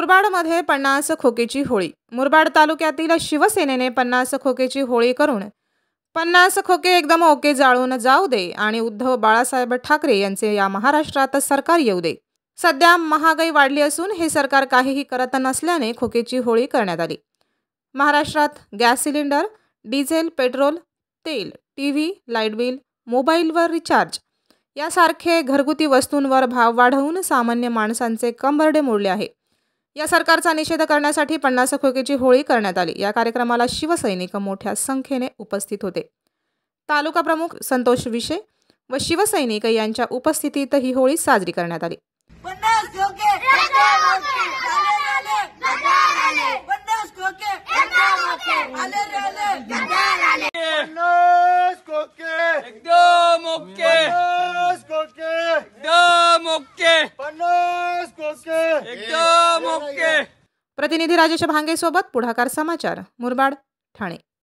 मुरबाडमध्ये पन्नास खोकेची होळी मुरबाड तालुक्यातील शिवसेनेने पन्नास खोकेची होळी करून पन्नास खोके एकदम ओके जाळून जाऊ दे आणि उद्धव बाळासाहेब ठाकरे यांचे या महाराष्ट्रात सरकार येऊ दे सध्या महागाई वाढली असून हे सरकार काहीही करत नसल्याने खोकेची होळी करण्यात आली महाराष्ट्रात गॅस सिलेंडर डिझेल पेट्रोल तेल टी व्ही लाईट बिल मोबाईलवर रिचार्ज यासारखे घरगुती वस्तूंवर भाव वाढवून सामान्य माणसांचे कंबरडे मोडले आहे या सरकारचा निषेध करण्यासाठी पन्नास खोकेची होळी करण्यात आली या कार्यक्रमाला शिवसैनिक मोठ्या संख्येने उपस्थित होते तालुका प्रमुख संतोष विषे व शिवसैनिक यांच्या उपस्थितीत ही होळी साजरी करण्यात आली ओके प्रतिनिधी राजेश भांगे सोबत पुढाकार समाचार मुरबाड ठाणे